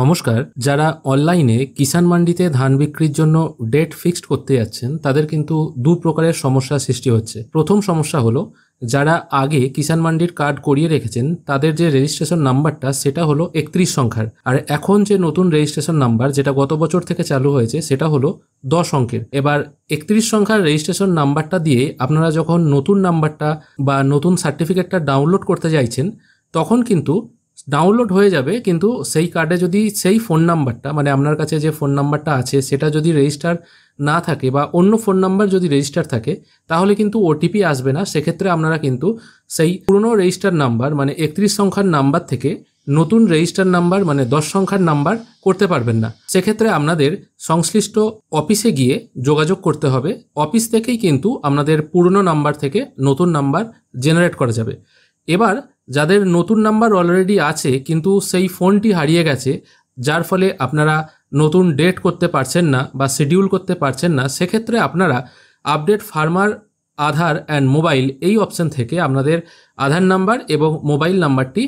নমস্কার যারা অনলাইনে কিষাণ মান্ডিতে ধান বিক্রির জন্য ডেট ফিক্সড করতে যাচ্ছেন তাদের কিন্তু দু প্রকারের সমস্যা সৃষ্টি হচ্ছে প্রথম সমস্যা হলো যারা আগে কিষাণ মান্ডির কার্ড করিয়ে রেখেছেন তাদের যে রেজিস্ট্রেশন নাম্বারটা সেটা হলো একত্রিশ সংখ্যার আর এখন যে নতুন রেজিস্ট্রেশন নাম্বার যেটা গত বছর থেকে চালু হয়েছে সেটা হলো দশ অঙ্কের এবার একত্রিশ সংখ্যার রেজিস্ট্রেশন নাম্বারটা দিয়ে আপনারা যখন নতুন নাম্বারটা বা নতুন সার্টিফিকেটটা ডাউনলোড করতে চাইছেন তখন কিন্তু ডাউনলোড হয়ে যাবে কিন্তু সেই কার্ডে যদি সেই ফোন নাম্বারটা মানে আপনার কাছে যে ফোন নাম্বারটা আছে সেটা যদি রেজিস্টার না থাকে বা অন্য ফোন নাম্বার যদি রেজিস্টার থাকে তাহলে কিন্তু ওটিপি আসবে না সেক্ষেত্রে আপনারা কিন্তু সেই পুরনো রেজিস্টার নাম্বার মানে একত্রিশ সংখ্যার নাম্বার থেকে নতুন রেজিস্টার নাম্বার মানে দশ সংখ্যার নাম্বার করতে পারবেন না সেক্ষেত্রে আপনাদের সংশ্লিষ্ট অফিসে গিয়ে যোগাযোগ করতে হবে অফিস থেকেই কিন্তু আপনাদের পুরনো নাম্বার থেকে নতুন নাম্বার জেনারেট করা যাবে এবার যাদের নতুন নাম্বার অলরেডি আছে কিন্তু সেই ফোনটি হারিয়ে গেছে যার ফলে আপনারা নতুন ডেট করতে পারছেন না বা শিডিউল করতে পারছেন না সেক্ষেত্রে আপনারা update farmer Aadhaar and mobile এই অপশন থেকে আপনাদের আধার নাম্বার এবং মোবাইল নাম্বারটি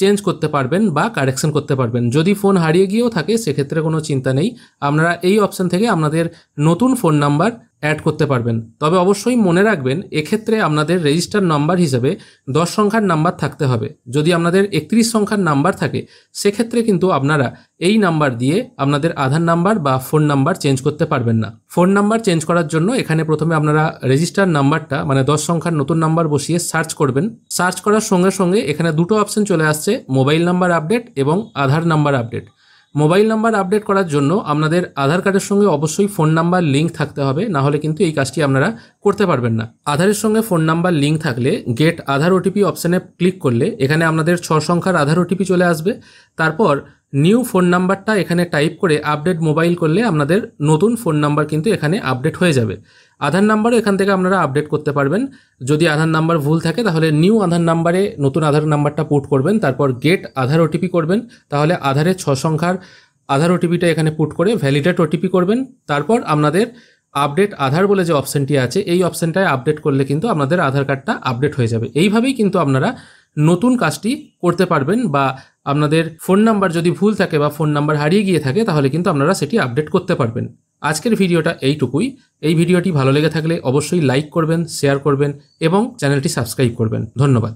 চেঞ্জ করতে পারবেন বা কারেকশন করতে পারবেন যদি ফোন হারিয়ে গিয়েও থাকে সেক্ষেত্রে কোনো চিন্তা নেই আপনারা এই অপশন থেকে আপনাদের নতুন ফোন নাম্বার অ্যাড করতে পারবেন তবে অবশ্যই মনে রাখবেন এক্ষেত্রে আপনাদের রেজিস্টার নাম্বার হিসেবে দশ সংখ্যার নাম্বার থাকতে হবে যদি আপনাদের একত্রিশ সংখ্যার নাম্বার থাকে সেক্ষেত্রে কিন্তু আপনারা এই নাম্বার দিয়ে আপনাদের আধার নাম্বার বা ফোন নাম্বার চেঞ্জ করতে পারবেন না ফোন নাম্বার চেঞ্জ করার জন্য এখানে প্রথমে আপনারা রেজিস্টার নাম্বারটা মানে দশ সংখ্যার নতুন নাম্বার বসিয়ে সার্চ করবেন সার্চ করার সঙ্গে সঙ্গে এখানে দুটো অপশন চলে আসছে মোবাইল নাম্বার আপডেট এবং Aadhaar number update mobile number update করার জন্য আপনাদের আধার কার্ডের সঙ্গে অবশ্যই ফোন নাম্বার লিঙ্ক থাকতে হবে না হলে কিন্তু এই কাজটি আপনারা করতে পারবেন না আধারের সঙ্গে ফোন নাম্বার লিঙ্ক থাকলে গেট আধার ওটিপি অপশানে ক্লিক করলে এখানে আপনাদের ছ সংখ্যার আধার ওটিপি চলে আসবে তারপর নিউ ফোন নাম্বারটা এখানে টাইপ করে আপডেট মোবাইল করলে আপনাদের নতুন ফোন নাম্বার কিন্তু এখানে আপডেট হয়ে যাবে আধার নাম্বারও এখান থেকে আপনারা আপডেট করতে পারবেন যদি আধার নাম্বার ভুল থাকে তাহলে নিউ আধার নাম্বারে নতুন আধার নাম্বারটা পুট করবেন তারপর গেট আধার ওটিপি করবেন তাহলে আধারে ছ সংখ্যার আধার ওটিপিটা এখানে পুট করে ভ্যালিডেট ওটিপি করবেন তারপর আপনাদের আপডেট আধার বলে যে অপশানটি আছে এই অপশানটায় আপডেট করলে কিন্তু আপনাদের আধার কার্ডটা আপডেট হয়ে যাবে এইভাবেই কিন্তু আপনারা নতুন কাজটি করতে পারবেন বা আপনাদের ফোন নাম্বার যদি ভুল থাকে বা ফোন নাম্বার হারিয়ে গিয়ে থাকে তাহলে কিন্তু আপনারা সেটি আপডেট করতে পারবেন আজকের ভিডিওটা এইটুকুই এই ভিডিওটি ভালো লেগে থাকলে অবশ্যই লাইক করবেন শেয়ার করবেন এবং চ্যানেলটি সাবস্ক্রাইব করবেন ধন্যবাদ